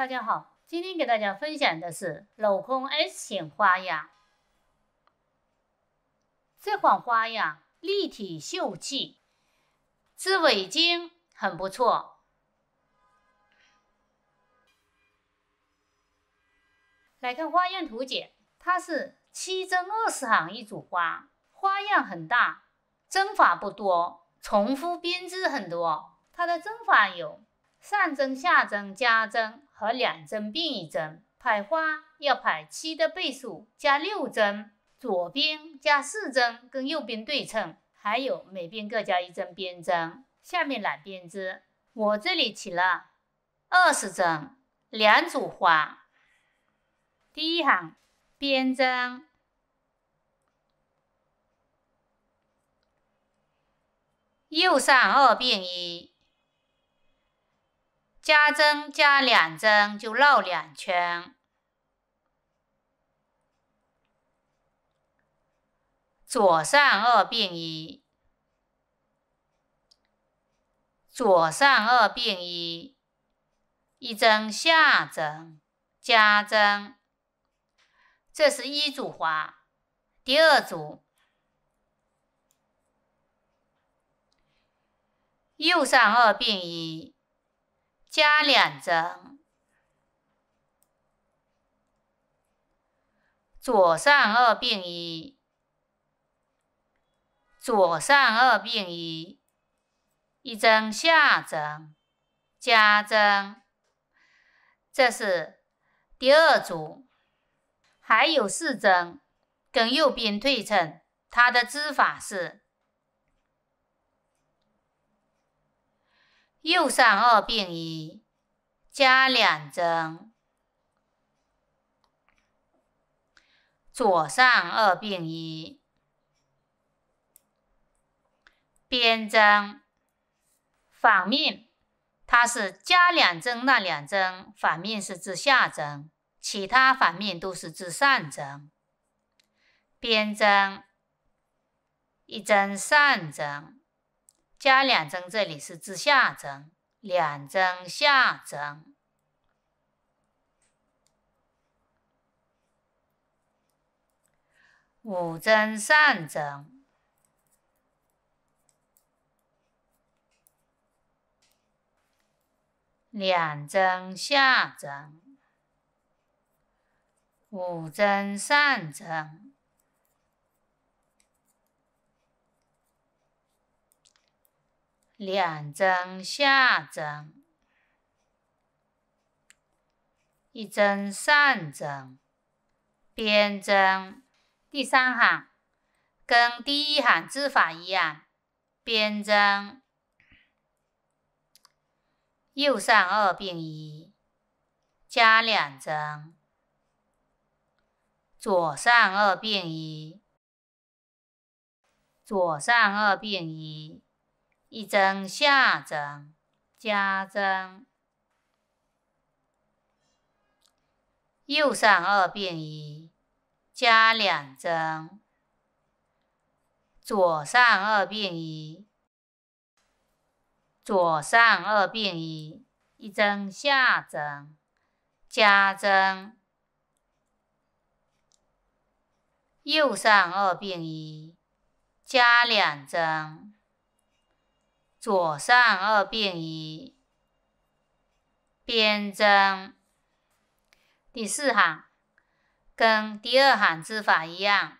大家好，今天给大家分享的是镂空 S 型花样。这款花样立体秀气，织围巾很不错。来看花样图解，它是七针二十行一组花，花样很大，针法不多，重复编织很多。它的针法有上针、下针、加针。和两针并一针，排花要排七的倍数加六针，左边加四针跟右边对称，还有每边各加一针边针。下面来编织，我这里起了二十针，两组花。第一行边针，右上二并一。加针加两针就绕两圈，左上二并一，左上二并一，一针下针加针，这是一组花。第二组，右上二并一。加两针，左上二并一，左上二并一，一针下针，加针，这是第二组，还有四针，跟右边对称，它的织法是。右上二并一，加两针；左上二并一，边针反面，它是加两针，那两针反面是织下针，其他反面都是织上针。边针一针上针。加两针，这里是织下针，两针下针，五针上针，两针下针，五针上针。两针下针，一针上针，边针。第三行跟第一行织法一样，边针右上二并一，加两针，左上二并一，左上二并一。一针下针加针，右上二并一加两针，左上二并一，左上二并一，一针下针加针，右上二并一加两针。左上二并一，边针第四行，跟第二行织法一样。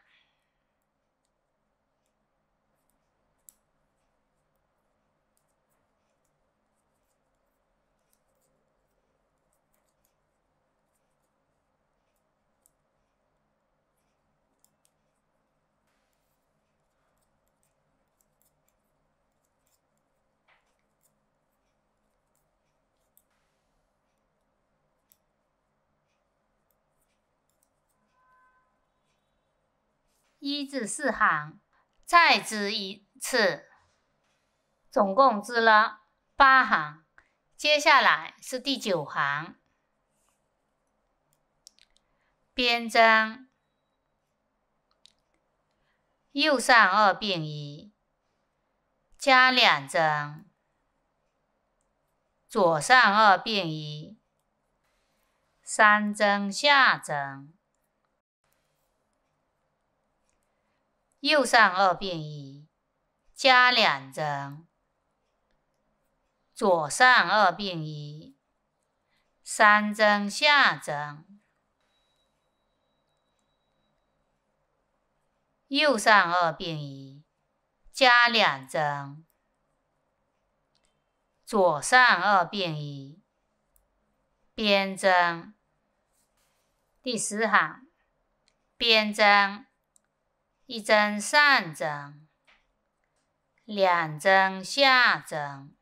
一至四行，再织一次，总共织了八行。接下来是第九行，边针右上二并一，加两针，左上二并一，三针下针。右上二并一，加两针；左上二并一，三针下针；右上二并一，加两针；左上二并一，边针。第十行，边针。一针上针，两针下针，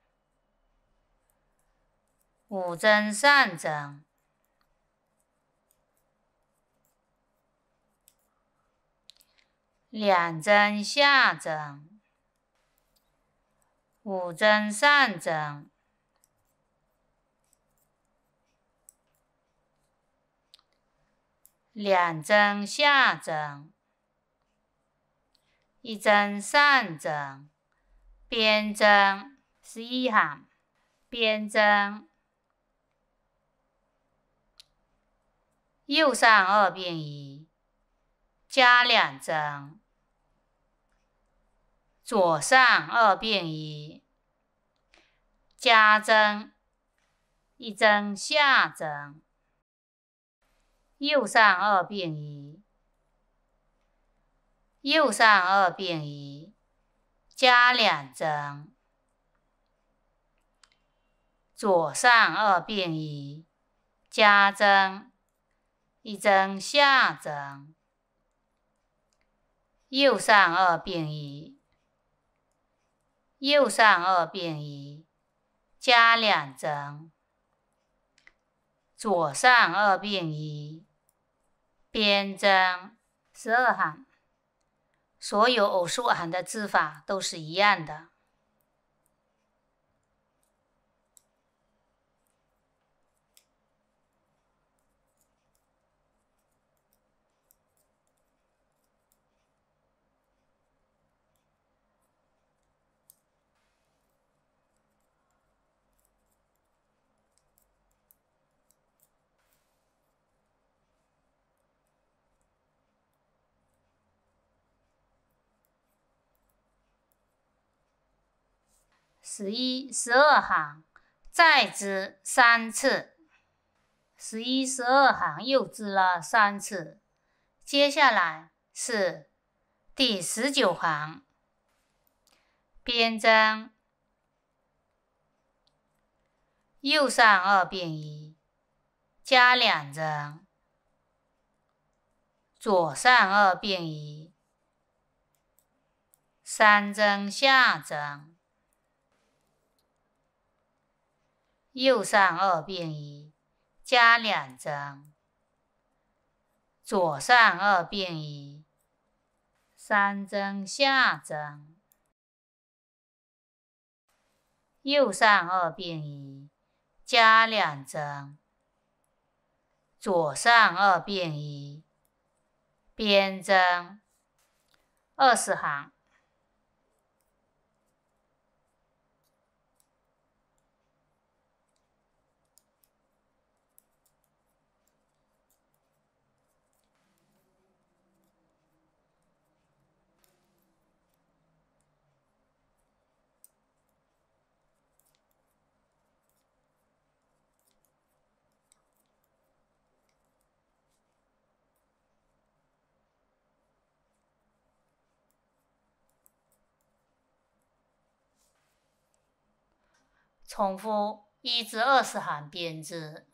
五针上针，两针下针，五针上针，两针下针。一针上针，边针十一行，边针右上二并一，加两针，左上二并一，加针，一针下针，右上二并一。右上二并一，加两针；左上二并一，加针一针下针。右上二并一，右上二并一，加两针；左上二并一，边针十二行。所有偶数行的字法都是一样的。十一、十二行再织三次，十一、十二行又织了三次。接下来是第十九行，边针右上二并一，加两针，左上二并一，三针下针。右上二并一，加两针；左上二并一，三针下针；右上二并一，加两针；左上二并一，边针二十行。重复一至二十行编织，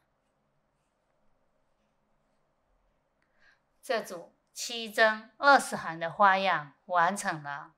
这组七针二十行的花样完成了。